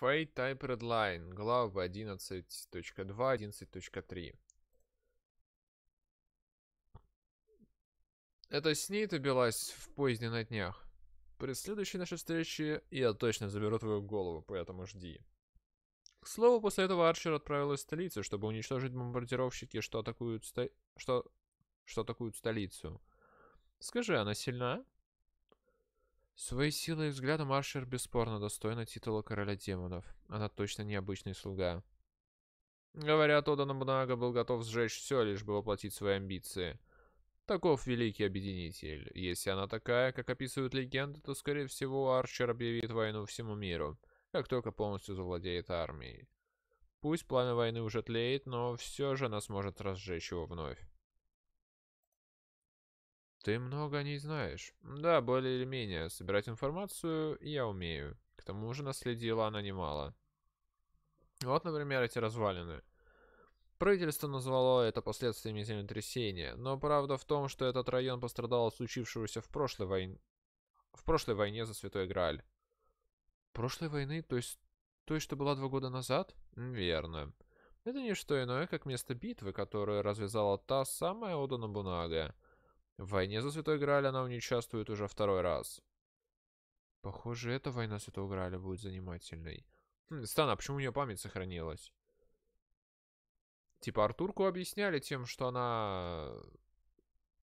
Fate Type Redline, глава 11.2, 11.3. Это с ней ты билась в поезде на днях. При следующей нашей встрече я точно заберу твою голову, поэтому жди. К слову, после этого Арчер отправилась в столицу, чтобы уничтожить бомбардировщики, что атакуют, сто... что... что атакуют столицу. Скажи, она сильна? Своей силой и взглядом Аршер бесспорно достойна титула короля демонов. Она точно необычный слуга. Говорят, Ода Набунага был готов сжечь все, лишь бы воплотить свои амбиции. Таков великий объединитель. Если она такая, как описывают легенды, то, скорее всего, Арчер объявит войну всему миру, как только полностью завладеет армией. Пусть пламя войны уже тлеет, но все же она сможет разжечь его вновь. Ты много не знаешь. Да, более или менее. Собирать информацию я умею. К тому же наследила она немало. Вот, например, эти развалины. Правительство назвало это последствиями землетрясения, но правда в том, что этот район пострадал от случившегося в прошлой войне, в прошлой войне за Святой Грааль. Прошлой войны, то есть той, что была два года назад? Верно. Это не что иное, как место битвы, которую развязала та самая Ода Бунага. В войне за Святой Грааль она не участвует уже второй раз. Похоже, эта война Святого Граля будет занимательной. Хм, Стана, почему у нее память сохранилась? Типа Артурку объясняли тем, что она...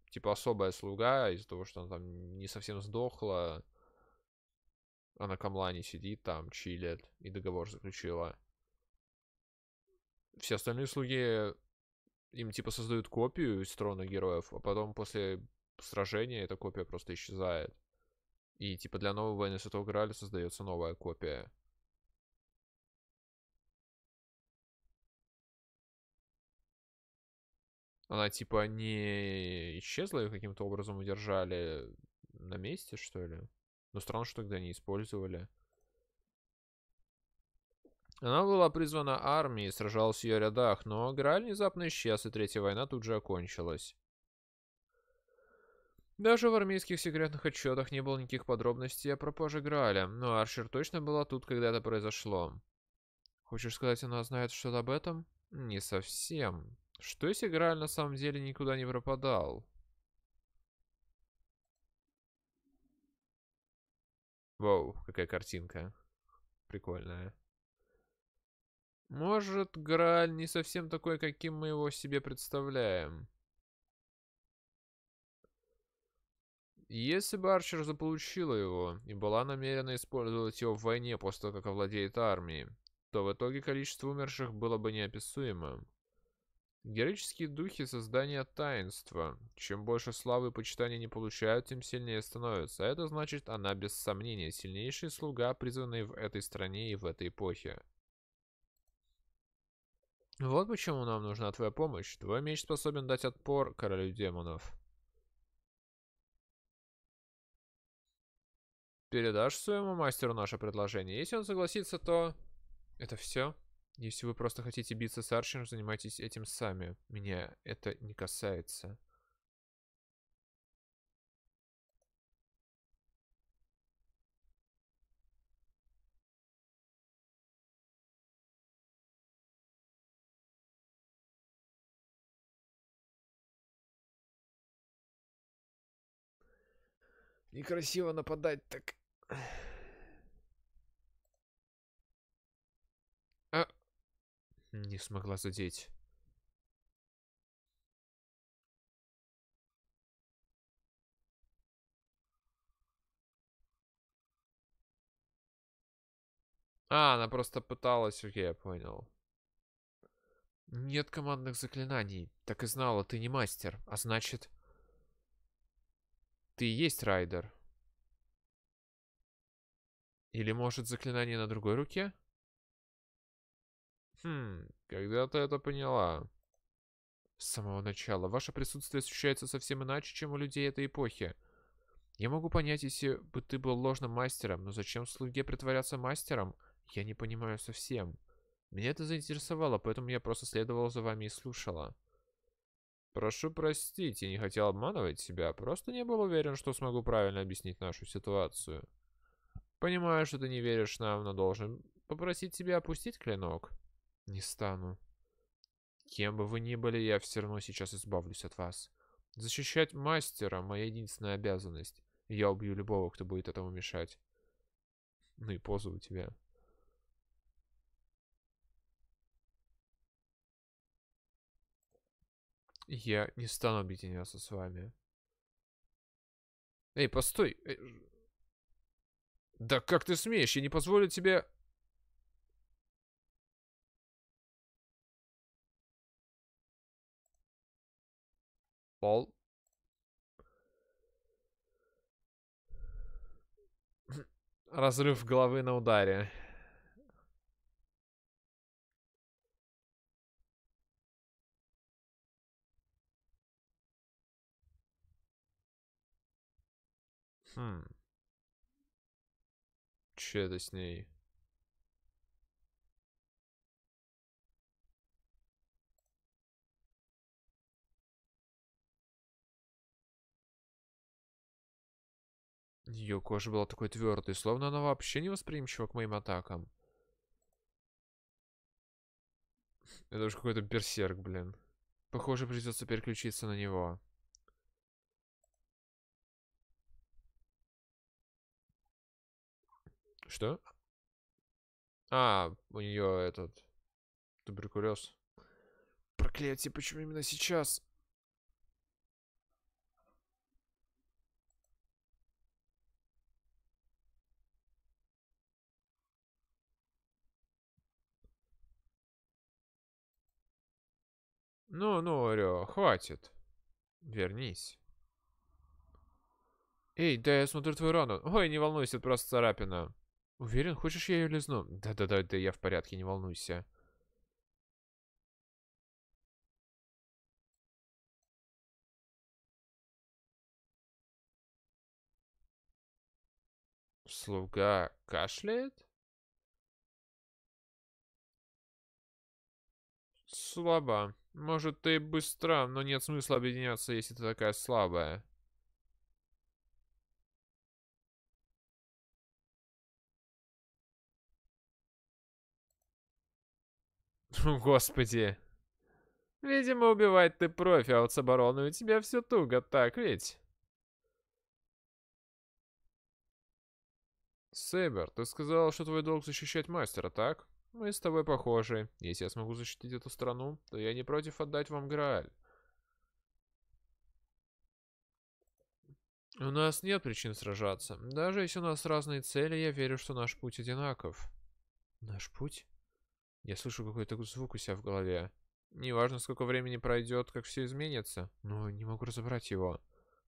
Типа особая слуга, из-за того, что она там не совсем сдохла. Она камлане сидит там, чилит и договор заключила. Все остальные слуги им типа создают копию из трона героев, а потом после сражения эта копия просто исчезает. И типа для новой Войны Святого Граля создается новая копия. Она типа не исчезла, ее каким-то образом удержали на месте, что ли? Но странно, что тогда не использовали. Она была призвана армией и сражалась в ее рядах, но Грааль внезапно исчез, и Третья война тут же окончилась. Даже в армейских секретных отчетах не было никаких подробностей о пропаже Грааля, но Арчер точно была тут, когда это произошло. Хочешь сказать, она знает что-то об этом? Не совсем. Что если Грааль на самом деле никуда не пропадал? Вау, какая картинка. Прикольная. Может, Грааль не совсем такой, каким мы его себе представляем. Если бы Арчер заполучила его и была намерена использовать его в войне после того, как овладеет армией, то в итоге количество умерших было бы неописуемым. Героические духи создания таинства. Чем больше славы и почитания не получают, тем сильнее становятся. А это значит, она без сомнения сильнейший слуга, призванный в этой стране и в этой эпохе. Вот почему нам нужна твоя помощь. Твой меч способен дать отпор королю демонов. Передашь своему мастеру наше предложение. Если он согласится, то... Это все? Если вы просто хотите биться с Арчером, занимайтесь этим сами. Меня это не касается. Некрасиво нападать так. А... Не смогла задеть. А, она просто пыталась, окей, я понял. Нет командных заклинаний. Так и знала, ты не мастер. А значит ты и есть Райдер. Или, может, заклинание на другой руке? Хм, когда ты это поняла? С самого начала. Ваше присутствие ощущается совсем иначе, чем у людей этой эпохи. Я могу понять, если бы ты был ложным мастером, но зачем слуге притворяться мастером? Я не понимаю совсем. Меня это заинтересовало, поэтому я просто следовала за вами и слушала. Прошу простить, я не хотел обманывать себя, просто не был уверен, что смогу правильно объяснить нашу ситуацию. Понимаю, что ты не веришь нам, но должен попросить тебя опустить клинок. Не стану. Кем бы вы ни были, я все равно сейчас избавлюсь от вас. Защищать мастера — моя единственная обязанность. Я убью любого, кто будет этому мешать. Ну и позу у тебя. Я не стану объединяться с вами. Эй, постой. Э, да как ты смеешь? Я не позволю тебе... Пол. Разрыв головы на ударе. Хм. Че это с ней? Ее кожа была такой твердой, словно она вообще не восприимчива к моим атакам. Это уж какой-то берсерк, блин. Похоже, придется переключиться на него. Что? А, у нее этот туберкулез. Проклятие, почему именно сейчас? Ну, ну, Орё, хватит. Вернись. Эй, да я смотрю твою рану. Ой, не волнуйся, это просто царапина. Уверен, хочешь, я ее лизну? Да-да-да, да я в порядке, не волнуйся. Слуга кашляет? Слабо. Может, ты быстро, но нет смысла объединяться, если ты такая слабая. Господи. Видимо, убивать ты профи, а вот у тебя все туго, так ведь? Сейбер, ты сказал, что твой долг защищать мастера, так? Мы с тобой похожи. Если я смогу защитить эту страну, то я не против отдать вам Грааль. У нас нет причин сражаться. Даже если у нас разные цели, я верю, что наш путь одинаков. Наш путь? Я слышу какой-то звук у себя в голове. Неважно, сколько времени пройдет, как все изменится, но не могу разобрать его.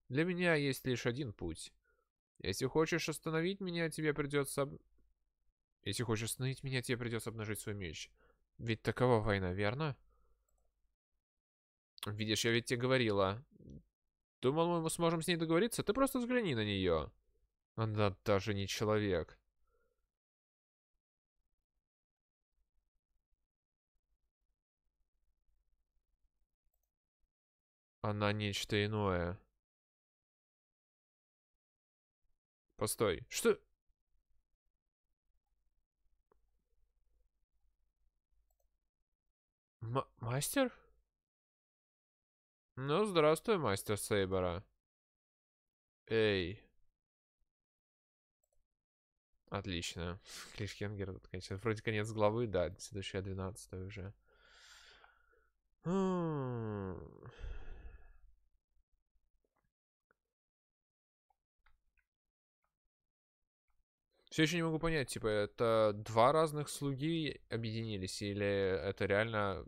Для меня есть лишь один путь. Если хочешь остановить меня, тебе придется... Если хочешь остановить меня, тебе придется обнажить свой меч. Ведь такова война, верно? Видишь, я ведь тебе говорила. Думал, мы сможем с ней договориться? Ты просто взгляни на нее. Она даже не человек. Она нечто иное. Постой. Что? М мастер? Ну, здравствуй, мастер Сейбора. Эй. Отлично. Клишкенгер, тут, конечно, вроде конец главы, да, следующая 12 уже. Хм. Все еще не могу понять, типа, это два разных слуги объединились, или это реально,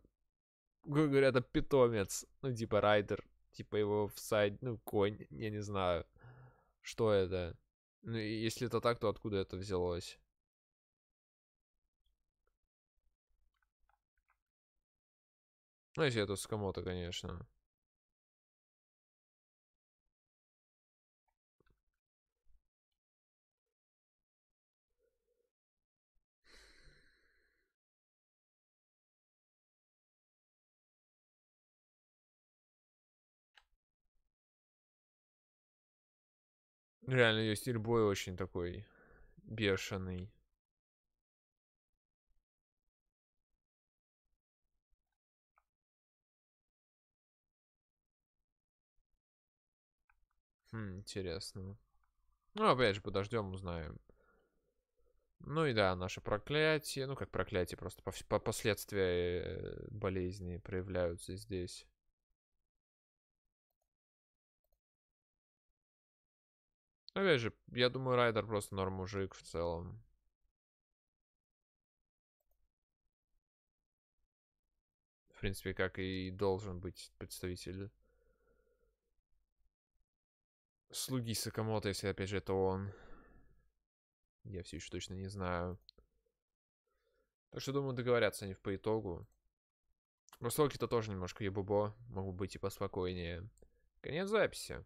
грубо говоря, это питомец, ну, типа, райдер, типа, его в сайт, ну, конь, я не знаю, что это. Ну, и если это так, то откуда это взялось? Ну, если это с конечно. Реально, ее стиль боя очень такой бешеный. Хм, интересно. Ну, опять же, подождем, узнаем. Ну и да, наше проклятие. Ну, как проклятие, просто по, по последствия э, болезни проявляются здесь. Опять же, я думаю, Райдер просто норм мужик в целом. В принципе, как и должен быть представитель слуги Сакамото, если опять же это он. Я все еще точно не знаю. Так что, думаю, договорятся они по итогу. Руслоки-то тоже немножко ебубо. Могу быть и поспокойнее. Конец записи.